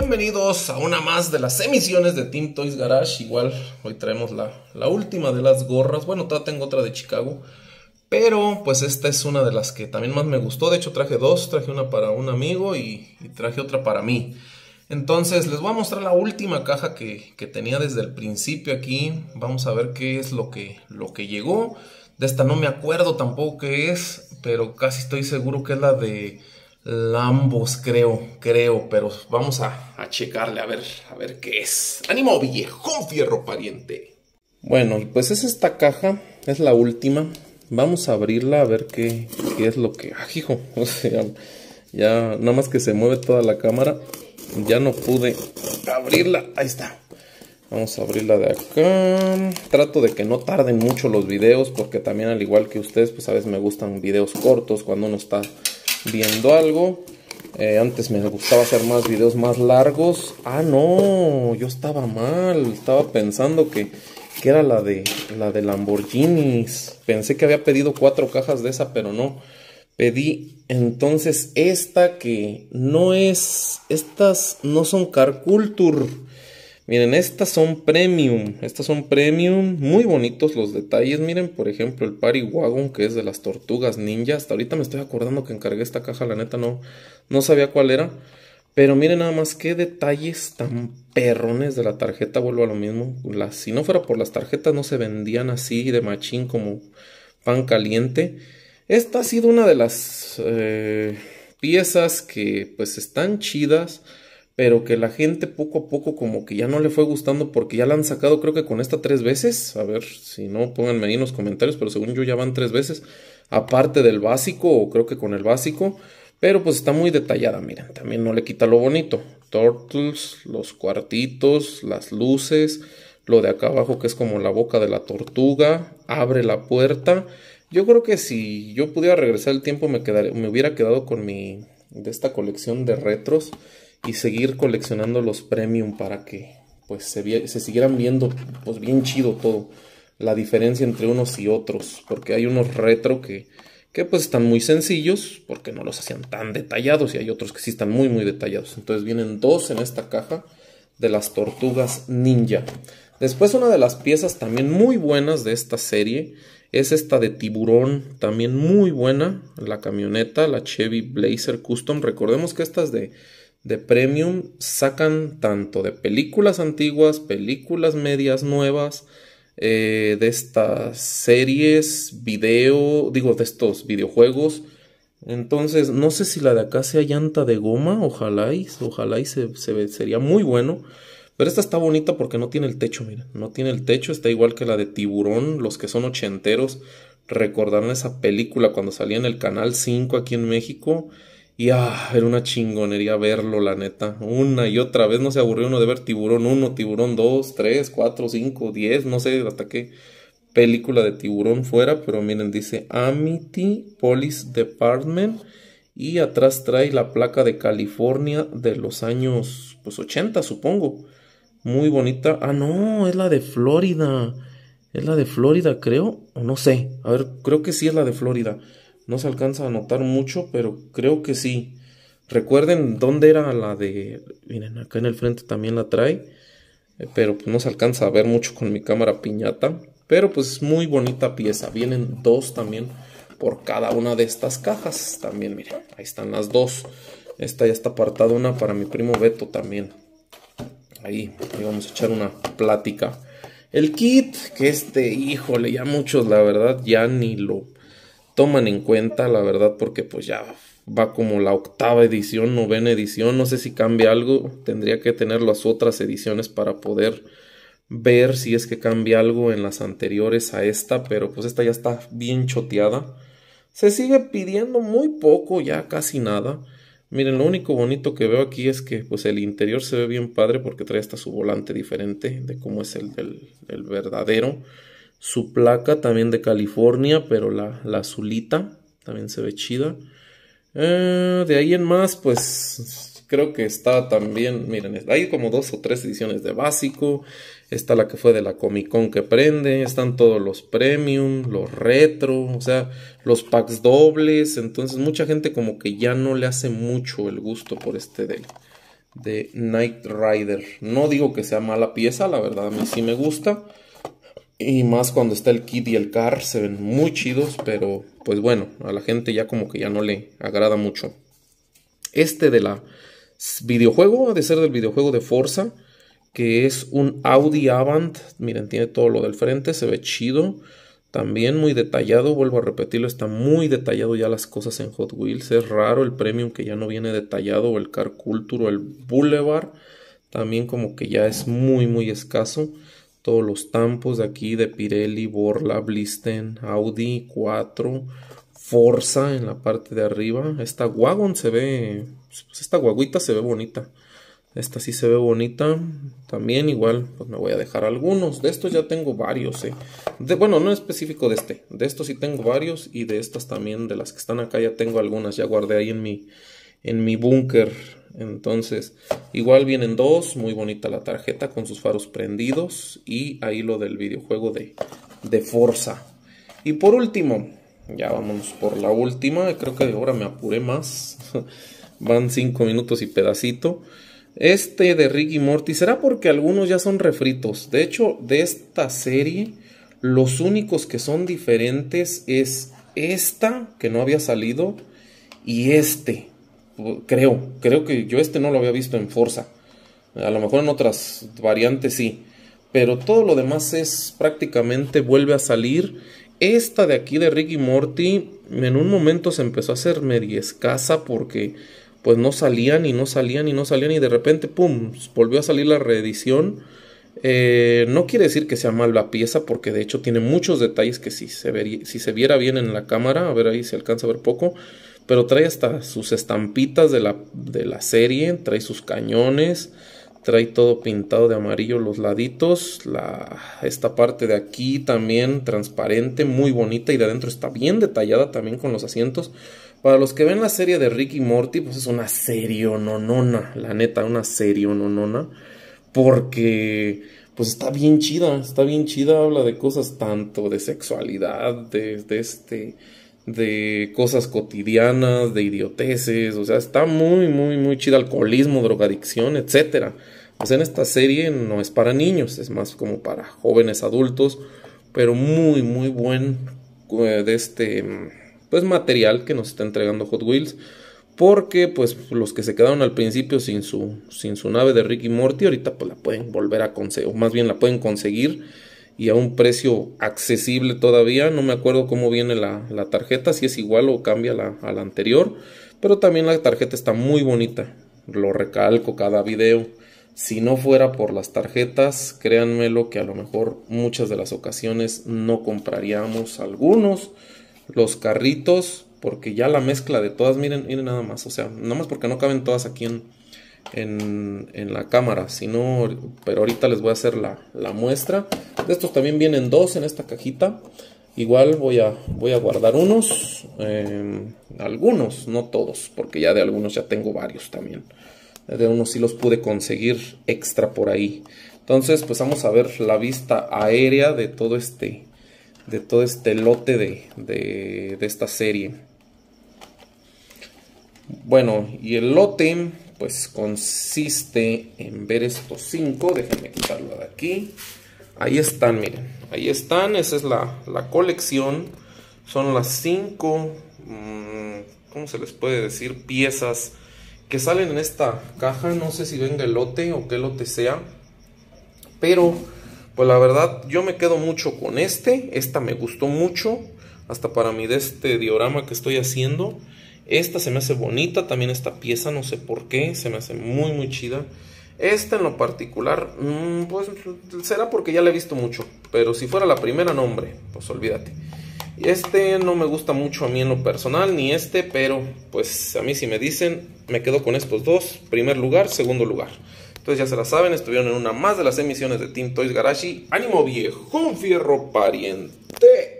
bienvenidos a una más de las emisiones de Team Toys Garage. Igual hoy traemos la, la última de las gorras. Bueno, todavía tengo otra de Chicago. Pero pues esta es una de las que también más me gustó. De hecho traje dos. Traje una para un amigo y, traje otra para mí. Entonces les voy a mostrar la última caja que, tenía desde el principio aquí. Vamos a ver qué es lo que, lo que llegó. De esta no me acuerdo tampoco qué es. Pero casi estoy seguro que es la de Lambos, creo, creo, pero vamos a, a, checarle a ver, a ver qué es. ¡Ánimo, viejo fierro pariente! Bueno, pues es esta caja, es la última. Vamos a abrirla a ver qué, qué es lo que... ¡Ah, hijo! O sea, ya nada más que se mueve toda la cámara. Ya no pude abrirla. Ahí está. Vamos a abrirla de acá. Trato de que no tarden mucho los videos porque también al igual que ustedes, pues a veces me gustan videos cortos cuando uno está viendo algo. Eh, antes me gustaba hacer más videos más largos. Ah, no, yo estaba mal. Estaba pensando que, que era la de, la de Lamborghinis. Pensé que había pedido cuatro cajas de esa, pero no. Pedí entonces esta que no es... Estas no son Car Culture. Miren, estas son premium. Estas son premium. Muy bonitos los detalles. Miren, por ejemplo, el Party Wagon que es de las tortugas ninja. Hasta ahorita me estoy acordando que encargué esta caja. La neta no, no sabía cuál era. Pero miren nada más qué detalles tan perrones de la tarjeta. Vuelvo a lo mismo. si no fuera por las tarjetas no se vendían así de machín como pan caliente. Esta ha sido una de las eh, piezas que pues están chidas pero que la gente poco a poco como que ya no le fue gustando porque ya la han sacado creo que con esta tres veces. A ver, si no, pónganme ahí en los comentarios, pero según yo ya van tres veces, aparte del básico o creo que con el básico, pero pues está muy detallada, miren, también no le quita lo bonito. Turtles, los cuartitos, las luces, lo de acá abajo que es como la boca de la tortuga, abre la puerta. Yo creo que si yo pudiera regresar el tiempo me, quedaría, me hubiera quedado con mi... de esta colección de retros y seguir coleccionando los premium para que pues se, se siguieran viendo pues bien chido todo la diferencia entre unos y otros porque hay unos retro que que pues están muy sencillos porque no los hacían tan detallados y hay otros que sí están muy muy detallados entonces vienen dos en esta caja de las tortugas ninja después una de las piezas también muy buenas de esta serie es esta de tiburón también muy buena la camioneta la Chevy Blazer Custom recordemos que estas de de premium sacan tanto de películas antiguas, películas medias nuevas, eh, de estas series, video, digo, de estos videojuegos. Entonces, no sé si la de acá sea llanta de goma, ojalá y, ojalá y se, sería muy bueno. Pero esta está bonita porque no tiene el techo, miren, no tiene el techo, está igual que la de tiburón, los que son ochenteros recordaron esa película cuando salía en el Canal 5 aquí en México ya ah, era una chingonería verlo, la neta. Una y otra vez no se aburrió uno de ver Tiburón 1, Tiburón 2, 3, 4, 5, 10, no sé hasta qué película de Tiburón fuera, pero miren, dice Amity Police Department y atrás trae la placa de California de los años pues 80, supongo. Muy bonita. Ah, no, es la de Florida. Es la de Florida, creo, o no sé. A ver, creo que sí es la de Florida. No se alcanza a notar mucho, pero creo que sí. Recuerden dónde era la de... Miren, acá en el frente también la trae. Eh, pero pues no se alcanza a ver mucho con mi cámara piñata. Pero pues es muy bonita pieza. Vienen dos también por cada una de estas cajas. También, miren, ahí están las dos. Esta ya está apartada una para mi primo Beto también. Ahí, ahí vamos a echar una plática. El kit, que este, híjole, ya muchos la verdad ya ni lo toman en cuenta, la verdad, porque pues ya va como la octava edición, novena edición, no sé si cambia algo, tendría que tener las otras ediciones para poder ver si es que cambia algo en las anteriores a esta, pero pues esta ya está bien choteada. Se sigue pidiendo muy poco, ya casi nada. Miren, lo único bonito que veo aquí es que pues el interior se ve bien padre porque trae hasta su volante diferente de cómo es el, del el verdadero. Su placa también de California, pero la, la azulita también se ve chida. Eh, de ahí en más, pues creo que está también, miren, hay como dos o tres ediciones de básico. Está la que fue de la Comic Con que prende. Están todos los premium, los retro, o sea, los packs dobles. Entonces mucha gente como que ya no le hace mucho el gusto por este de, de Knight Rider. No digo que sea mala pieza, la verdad a mí sí me gusta. Y más cuando está el kit y el car, se ven muy chidos, pero pues bueno, a la gente ya como que ya no le agrada mucho. Este de la videojuego, ha de ser del videojuego de Forza, que es un Audi Avant. Miren, tiene todo lo del frente, se ve chido. También muy detallado, vuelvo a repetirlo, está muy detallado ya las cosas en Hot Wheels. Es raro el Premium que ya no viene detallado, o el Car Culture, o el Boulevard. También como que ya es muy, muy escaso todos los tampos de aquí de Pirelli, Borla, Blisten, Audi 4, Forza en la parte de arriba. Esta wagon se ve, pues, esta guaguita se ve bonita. Esta sí se ve bonita. También igual, pues me voy a dejar algunos. De estos ya tengo varios, eh. bueno, no específico de este. De estos sí tengo varios. Y de estas también, de las que están acá, ya tengo algunas. Ya guardé ahí en mi, en mi búnker entonces, igual vienen dos, muy bonita la tarjeta con sus faros prendidos y ahí lo del videojuego de, de Forza. Y por último, ya vamos por la última, creo que ahora me apuré más, van cinco minutos y pedacito. Este de Ricky Morty, será porque algunos ya son refritos. De hecho, de esta serie, los únicos que son diferentes es esta, que no había salido, y este Creo, creo que yo este no lo había visto en Forza. A lo mejor en otras variantes sí. Pero todo lo demás es prácticamente vuelve a salir. Esta de aquí de Ricky Morty en un momento se empezó a hacer meriescasa escasa porque pues no salían y no salían y no salían y de repente, ¡pum!, volvió a salir la reedición. Eh, no quiere decir que sea mal la pieza porque de hecho tiene muchos detalles que si se, si se viera bien en la cámara, a ver ahí se alcanza a ver poco, pero trae hasta sus estampitas de la, de la serie, trae sus cañones, trae todo pintado de amarillo los laditos, la, esta parte de aquí también transparente, muy bonita y de adentro está bien detallada también con los asientos. Para los que ven la serie de Ricky Morty, pues es una serie nonona, la neta, una serie nonona, porque pues está bien chida, está bien chida, habla de cosas tanto de sexualidad, de este de cosas cotidianas, de idioteces, o sea, está muy, muy, muy chido, alcoholismo, drogadicción, etc. O sea, pues en esta serie no es para niños, es más como para jóvenes adultos, pero muy, muy buen eh, de este, pues, material que nos está entregando Hot Wheels. Porque pues los que se quedaron al principio sin su, sin su nave de Ricky Morty, ahorita pues la pueden volver a conseguir, o más bien la pueden conseguir y a un precio accesible todavía. No me acuerdo cómo viene la, tarjeta, si es igual o cambia a la anterior. Pero también la tarjeta está muy bonita. Lo recalco cada video. Si no fuera por las tarjetas, créanmelo que a lo mejor muchas de las ocasiones no compraríamos algunos. Los carritos, porque ya la mezcla de todas, miren, miren nada más. O sea, nada más porque no caben todas aquí en, la cámara. Sino, pero ahorita les voy a hacer la, la muestra de estos también vienen dos en esta cajita. Igual voy a, voy a guardar unos, em, algunos, no todos, porque ya de algunos ya tengo varios también. De unos sí los pude conseguir extra por ahí. Entonces, pues vamos a ver la vista aérea de todo este, de todo este lote de, de esta serie. Bueno, y el lote, pues consiste en ver estos cinco. Déjenme quitarlo de aquí. Ahí están, miren. Ahí están. Esa es la, la colección. Son las cinco, mm, ¿cómo se les puede decir? Piezas que salen en esta caja. No sé si venga el lote o qué lote sea. Pero, pues la verdad, yo me quedo mucho con este. Esta me gustó mucho. Hasta para mí de este diorama que estoy haciendo. Esta se me hace bonita. También esta pieza, no sé por qué. Se me hace muy, muy chida este en lo particular, mm, pues será porque ya la he visto mucho, pero si fuera la primera, nombre pues olvídate. Y Este no me gusta mucho a mí en lo personal, ni este, pero pues a mí si me dicen, me quedo con estos dos, primer lugar, segundo lugar. Entonces ya se la saben, estuvieron en una más de las emisiones de Team Toys Garashi. ¡Ánimo viejo, fierro pariente!